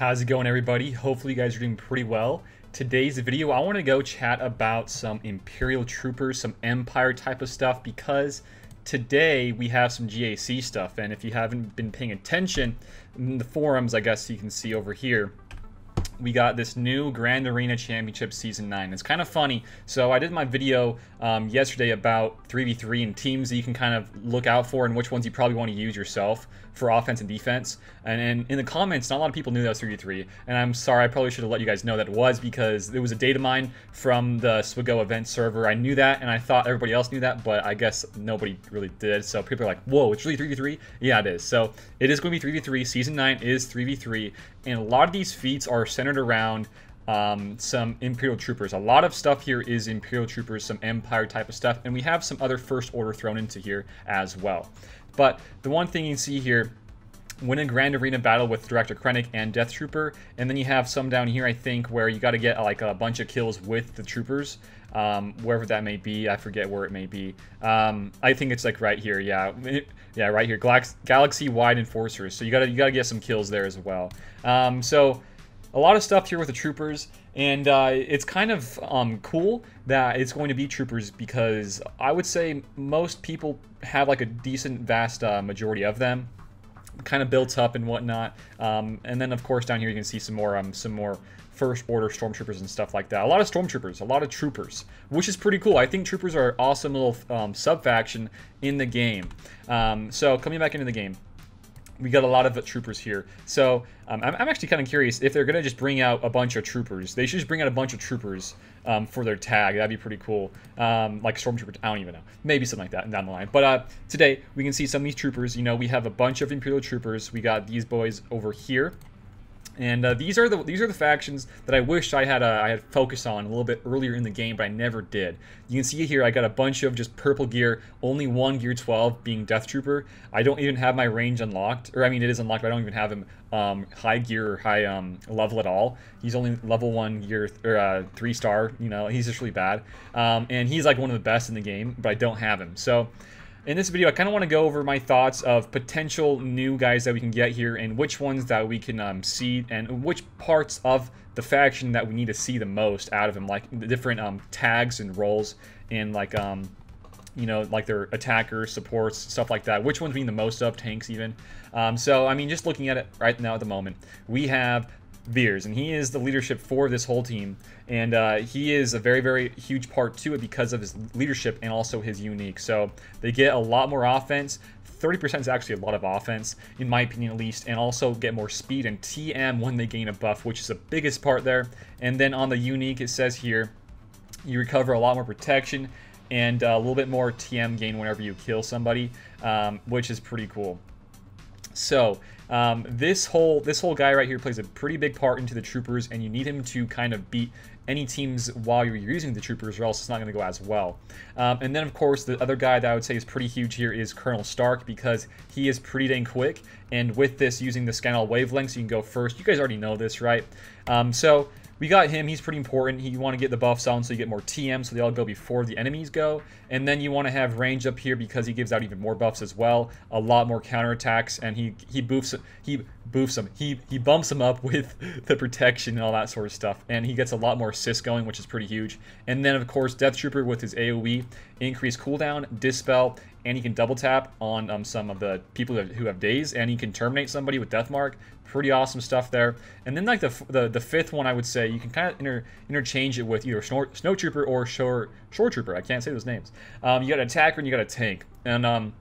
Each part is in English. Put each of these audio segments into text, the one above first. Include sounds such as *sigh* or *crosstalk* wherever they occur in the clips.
How's it going everybody? Hopefully you guys are doing pretty well. Today's video, I want to go chat about some Imperial Troopers, some Empire type of stuff, because today we have some GAC stuff, and if you haven't been paying attention in the forums, I guess you can see over here, we got this new Grand Arena Championship Season 9. It's kind of funny. So I did my video um, yesterday about 3v3 and teams that you can kind of look out for and which ones you probably want to use yourself for offense and defense. And, and in the comments, not a lot of people knew that was 3v3. And I'm sorry, I probably should have let you guys know that it was because it was a data mine from the Swigo event server. I knew that and I thought everybody else knew that, but I guess nobody really did. So people are like, whoa, it's really 3v3? Yeah, it is. So it is going to be 3v3. Season 9 is 3v3. And a lot of these feats are centered around um, some Imperial Troopers. A lot of stuff here is Imperial Troopers, some Empire type of stuff, and we have some other First Order thrown into here as well. But the one thing you see here, win a Grand Arena battle with Director Krennic and Death Trooper, and then you have some down here, I think, where you got to get like a bunch of kills with the Troopers, um, wherever that may be. I forget where it may be. Um, I think it's like right here. Yeah, yeah, right here. Galax Galaxy-wide enforcers. So you gotta you gotta get some kills there as well. Um, so a lot of stuff here with the troopers, and uh, it's kind of um, cool that it's going to be troopers because I would say most people have like a decent vast uh, majority of them kind of built up and whatnot. Um, and then of course down here you can see some more um, some more first order stormtroopers and stuff like that. A lot of stormtroopers, a lot of troopers, which is pretty cool. I think troopers are an awesome little um, sub faction in the game. Um, so coming back into the game, we got a lot of troopers here. So um, I'm, I'm, actually kind of curious if they're going to just bring out a bunch of troopers. They should just bring out a bunch of troopers um, for their tag. That'd be pretty cool. Um, like stormtroopers, I don't even know. Maybe something like that down the line. But uh, today we can see some of these troopers. You know, we have a bunch of Imperial troopers. We got these boys over here. And uh, these are the these are the factions that I wish I had uh, I had focused on a little bit earlier in the game, but I never did. You can see here I got a bunch of just purple gear, only one gear 12 being Death Trooper. I don't even have my range unlocked, or I mean it is unlocked, but I don't even have him um, high gear or high um, level at all. He's only level one gear or uh, three star. You know he's just really bad, um, and he's like one of the best in the game, but I don't have him. So. In this video, I kind of want to go over my thoughts of potential new guys that we can get here and which ones that we can um, see and which parts of the faction that we need to see the most out of them, like the different um, tags and roles and like, um, you know, like their attackers, supports, stuff like that. Which ones we need the most of, tanks even. Um, so, I mean, just looking at it right now at the moment, we have Veers, and he is the leadership for this whole team. And uh, he is a very, very huge part to it because of his leadership and also his unique. So they get a lot more offense. 30% is actually a lot of offense, in my opinion at least, and also get more speed and TM when they gain a buff, which is the biggest part there. And then on the unique, it says here, you recover a lot more protection and uh, a little bit more TM gain whenever you kill somebody, um, which is pretty cool. So um, this whole this whole guy right here plays a pretty big part into the troopers, and you need him to kind of beat any teams while you're using the troopers, or else it's not going to go as well. Um, and then of course the other guy that I would say is pretty huge here is Colonel Stark because he is pretty dang quick, and with this using the all wavelengths, you can go first. You guys already know this, right? Um, so we got him. He's pretty important. You want to get the buffs on so you get more TM, so they all go before the enemies go. And then you want to have range up here because he gives out even more buffs as well. A lot more counterattacks, and he he boofs he boofs him. He he bumps him up *laughs* with the protection and all that sort of stuff. And he gets a lot more assist going, which is pretty huge. And then of course Death Trooper with his AoE, increase cooldown, dispel, and you can double tap on um, some of the people who have days, and you can terminate somebody with Deathmark. Pretty awesome stuff there. And then like the the, the fifth one, I would say you can kind of inter, interchange it with either Snor Snow Trooper or Shore Shore Trooper. I can't say those names. Um, you got an attacker and you got a tank. And um,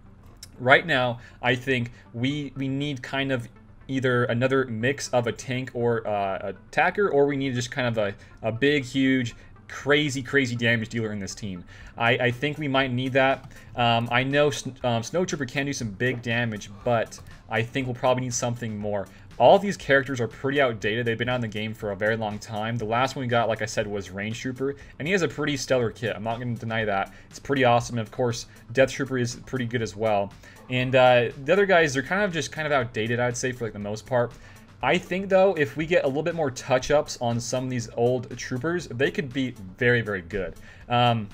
right now, I think we we need kind of either another mix of a tank or uh, attacker, or we need just kind of a, a big, huge crazy, crazy damage dealer in this team. I, I think we might need that. Um, I know um, Snowtrooper can do some big damage, but I think we'll probably need something more. All these characters are pretty outdated. They've been out in the game for a very long time. The last one we got, like I said, was Range Trooper, and he has a pretty stellar kit. I'm not going to deny that. It's pretty awesome, and of course, Death Trooper is pretty good as well. And uh, the other guys, they're kind of just kind of outdated, I'd say, for like the most part. I think, though, if we get a little bit more touch-ups on some of these old troopers, they could be very, very good. Um,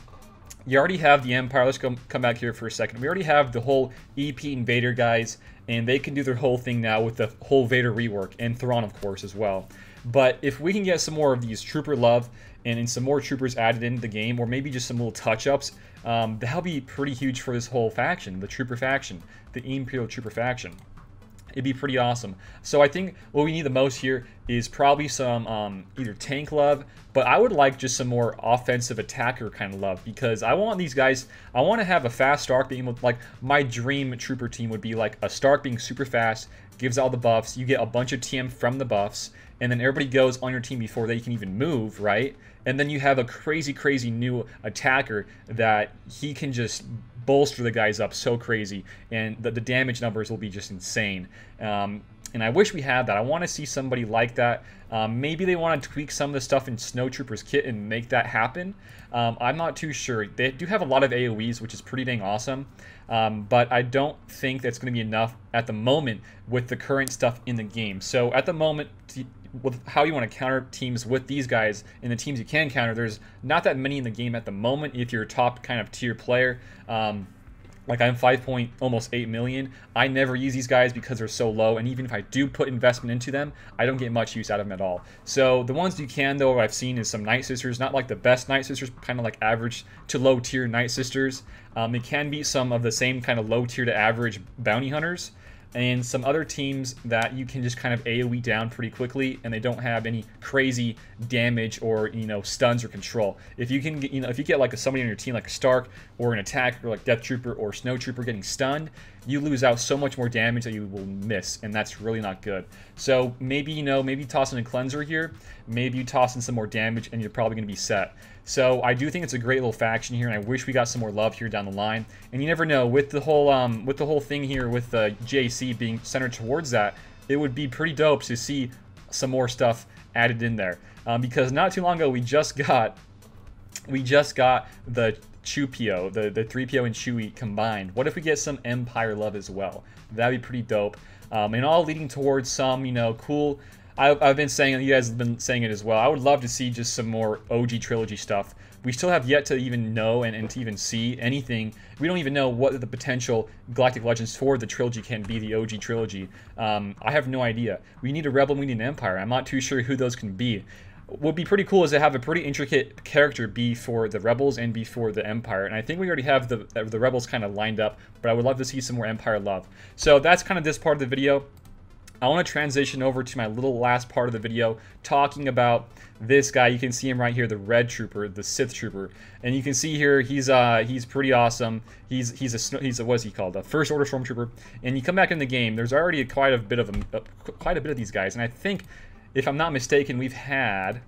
you already have the Empire. Let's go, come back here for a second. We already have the whole EP Invader guys, and they can do their whole thing now with the whole Vader rework, and Thrawn, of course, as well. But if we can get some more of these Trooper love and, some more Troopers added into the game, or maybe just some little touch-ups, um, that'll be pretty huge for this whole faction, the Trooper faction, the Imperial Trooper faction it'd be pretty awesome. So I think what we need the most here is probably some um, either tank love, but I would like just some more offensive attacker kind of love because I want these guys, I want to have a fast Stark being with, like, my dream trooper team would be like a Stark being super fast, gives all the buffs, you get a bunch of TM from the buffs, and then everybody goes on your team before they can even move, right? And then you have a crazy, crazy new attacker that he can just bolster the guys up so crazy, and the, the damage numbers will be just insane. Um, and I wish we had that. I want to see somebody like that. Um, maybe they want to tweak some of the stuff in Snowtrooper's kit and make that happen. Um, I'm not too sure. They do have a lot of AoEs, which is pretty dang awesome, um, but I don't think that's going to be enough at the moment with the current stuff in the game. So at the moment, with how you want to counter teams with these guys and the teams you can counter. There's not that many in the game at the moment if you're a top kind of tier player. Um, like I'm 5 point almost 8 million. I never use these guys because they're so low, and even if I do put investment into them, I don't get much use out of them at all. So the ones you can though I've seen is some Night Sisters, not like the best Night Sisters, kind of like average to low tier Night Sisters. Um, it can be some of the same kind of low tier to average bounty hunters and some other teams that you can just kind of AoE down pretty quickly, and they don't have any crazy damage or you know stuns or control. If you can, get, you know, if you get like a, somebody on your team like a Stark or an attack or like Death Trooper or Snow Trooper getting stunned, you lose out so much more damage that you will miss, and that's really not good. So maybe, you know, maybe toss in a cleanser here, maybe you toss in some more damage, and you're probably going to be set. So I do think it's a great little faction here, and I wish we got some more love here down the line. And you never know, with the whole um, with the whole thing here with uh, JC being centered towards that, it would be pretty dope to see some more stuff added in there. Um, because not too long ago, we just got we just got the Chupio, the, the 3PO and Chewie combined. What if we get some Empire love as well? That'd be pretty dope. Um, and all leading towards some, you know, cool. I, have been saying, you guys have been saying it as well. I would love to see just some more OG trilogy stuff. We still have yet to even know and, and to even see anything. We don't even know what the potential Galactic Legends for the trilogy can be, the OG trilogy. Um, I have no idea. We need a Rebel, we need an Empire. I'm not too sure who those can be what would be pretty cool is to have a pretty intricate character be for the Rebels and be for the Empire. And I think we already have the, the Rebels kind of lined up, but I would love to see some more Empire love. So that's kind of this part of the video. I want to transition over to my little last part of the video talking about this guy. You can see him right here, the Red Trooper, the Sith Trooper, and you can see here he's uh he's pretty awesome. He's he's a he's a what's he called a First Order Stormtrooper. And you come back in the game, there's already quite a bit of a, uh, quite a bit of these guys, and I think if I'm not mistaken, we've had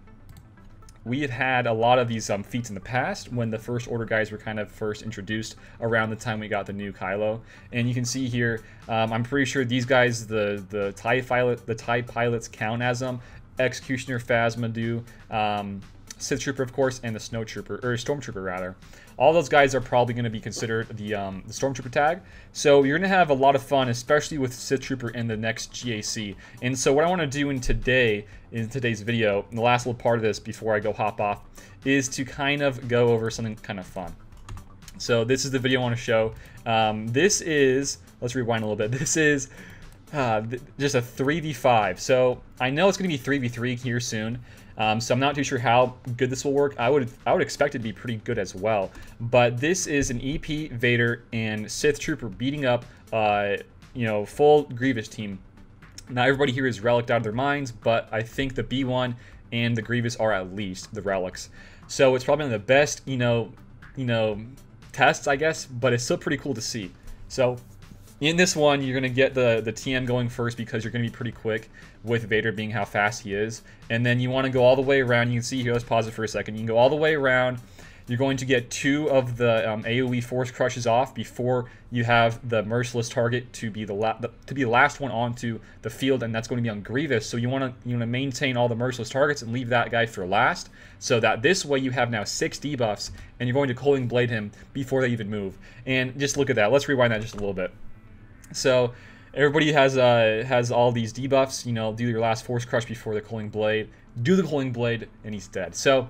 we have had a lot of these um, feats in the past when the First Order guys were kind of first introduced around the time we got the new Kylo. And you can see here, um, I'm pretty sure these guys, the the TIE, pilot, the TIE pilots count as them. Executioner Phasma do. Um, Sith Trooper, of course, and the Snow Trooper, or Stormtrooper, rather. All those guys are probably going to be considered the, um, the Stormtrooper tag. So you're going to have a lot of fun, especially with Sith Trooper in the next GAC. And so what I want to do in today, in today's video, in the last little part of this before I go hop off, is to kind of go over something kind of fun. So this is the video I want to show. Um, this is, let's rewind a little bit. *laughs* This is uh, th just a 3v5. So I know it's going to be 3v3 here soon, um, so I'm not too sure how good this will work. I would I would expect it to be pretty good as well. But this is an EP Vader and Sith Trooper beating up, uh, you know, full Grievous team. Now everybody here is relicked out of their minds, but I think the B1 and the Grievous are at least the relics. So it's probably one of the best, you know, you know, tests I guess. But it's still pretty cool to see. So in this one, you're gonna get the, the TM going first because you're gonna be pretty quick with Vader being how fast he is. And then you wanna go all the way around. You can see here, let's pause it for a second. You can go all the way around. You're going to get two of the um, AoE force crushes off before you have the merciless target to be the, the, to be the last one onto the field, and that's going to be on Grievous. So you want to you want to maintain all the merciless targets and leave that guy for last, so that this way you have now six debuffs, and you're going to Coiling Blade him before they even move. And just look at that. Let's rewind that just a little bit. So everybody has uh, has all these debuffs. You know, do your last force crush before the cooling blade. Do the cooling blade, and he's dead. So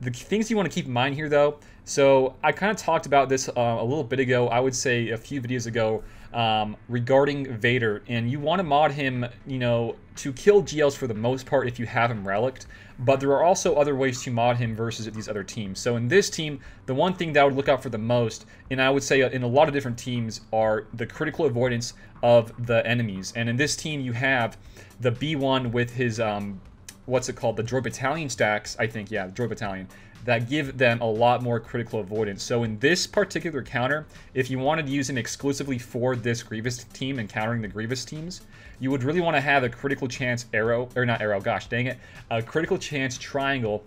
the things you want to keep in mind here, though. So I kind of talked about this uh, a little bit ago. I would say a few videos ago um, regarding Vader, and you want to mod him, you know, to kill GLs for the most part if you have him relicked but there are also other ways to mod him versus these other teams. So in this team, the one thing that I would look out for the most, and I would say in a lot of different teams, are the critical avoidance of the enemies. And in this team, you have the B1 with his um, what's it called? The Droid Battalion stacks, I think, yeah, Droid Battalion, that give them a lot more critical avoidance. So in this particular counter, if you wanted to use him exclusively for this Grievous team and countering the Grievous teams, you would really want to have a critical chance arrow, or not arrow, gosh dang it, a critical chance triangle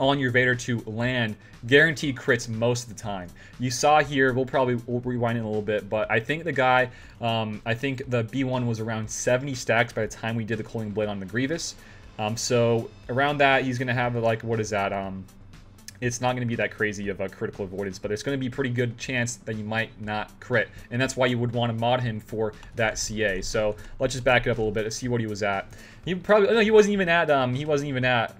on your Vader to land guaranteed crits most of the time. You saw here, we'll probably we'll rewind it a little bit, but I think the guy, um, I think the B1 was around 70 stacks by the time we did the Cooling Blade on the Grievous. Um, so around that, he's going to have like, what is that? Um, it's not going to be that crazy of a critical avoidance, but it's going to be pretty good chance that you might not crit. And that's why you would want to mod him for that CA. So let's just back it up a little bit and see what he was at. He probably, oh, no, he wasn't even at, um, he wasn't even at,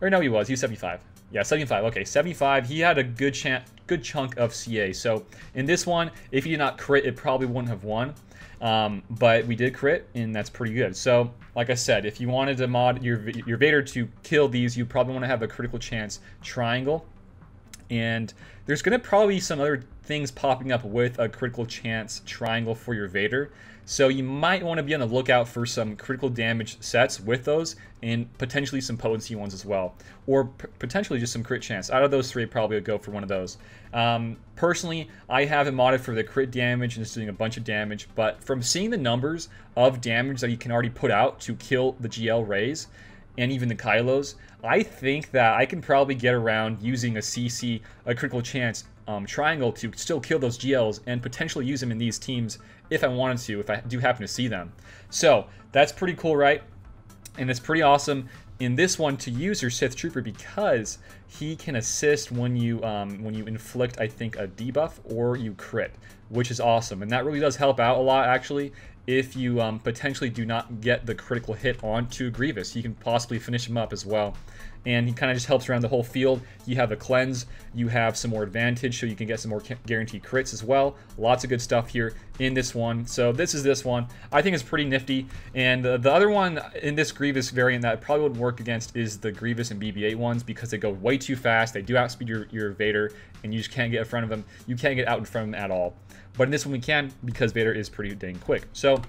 or no, he was, he was 75. Yeah, 75, okay, 75. He had a good chance, good chunk of CA. So in this one, if you did not crit, it probably wouldn't have won. Um, but we did crit, and that's pretty good. So, like I said, if you wanted to mod your, your Vader to kill these, you probably want to have a critical chance triangle. And there's going to probably some other things popping up with a critical chance triangle for your Vader. So you might want to be on the lookout for some critical damage sets with those and potentially some potency ones as well. Or potentially just some crit chance. Out of those three, probably would go for one of those. Um, personally, I have it modded for the crit damage and just doing a bunch of damage. But from seeing the numbers of damage that you can already put out to kill the GL Rays, and even the Kylos, I think that I can probably get around using a CC, a critical chance um, triangle to still kill those GLs and potentially use them in these teams if I wanted to, if I do happen to see them. So that's pretty cool, right? And it's pretty awesome in this one to use your Sith Trooper because he can assist when you um, when you inflict, I think, a debuff or you crit, which is awesome. And that really does help out a lot, actually, if you um, potentially do not get the critical hit onto Grievous. You can possibly finish him up as well and he kind of just helps around the whole field. You have a cleanse, you have some more advantage, so you can get some more guaranteed crits as well. Lots of good stuff here in this one. So this is this one. I think it's pretty nifty. And uh, the other one in this Grievous variant that probably wouldn't work against is the Grievous and BB-8 ones because they go way too fast. They do outspeed your, your Vader, and you just can't get in front of them. You can't get out in front of them at all. But in this one we can because Vader is pretty dang quick. So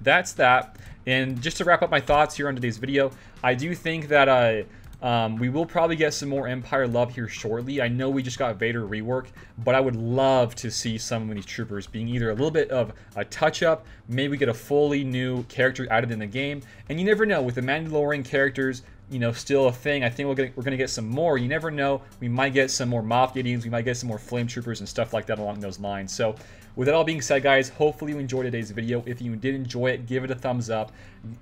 that's that. And just to wrap up my thoughts here on today's video, I do think that uh, um, we will probably get some more Empire love here shortly. I know we just got Vader rework, but I would love to see some of these troopers being either a little bit of a touch-up, maybe get a fully new character added in the game, and you never know, with the Mandalorian characters, you know, still a thing. I think we're gonna, we're gonna get some more. You never know. We might get some more Moff Gideons. We might get some more Flame Troopers and stuff like that along those lines. So with that all being said, guys, hopefully you enjoyed today's video. If you did enjoy it, give it a thumbs up.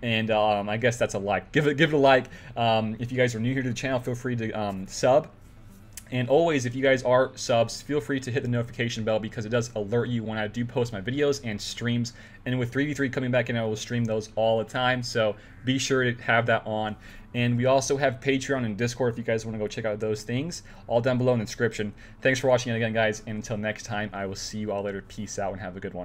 And um, I guess that's a like. *laughs* Give it, give it a like. Um, if you guys are new here to the channel, feel free to um, sub. And always, if you guys are subs, feel free to hit the notification bell because it does alert you when I do post my videos and streams. And with 3v3 coming back in, I will stream those all the time. So be sure to have that on. And we also have Patreon and Discord if you guys want to go check out those things. All down below in the description. Thanks for watching again, guys. And until next time, I will see you all later. Peace out and have a good one.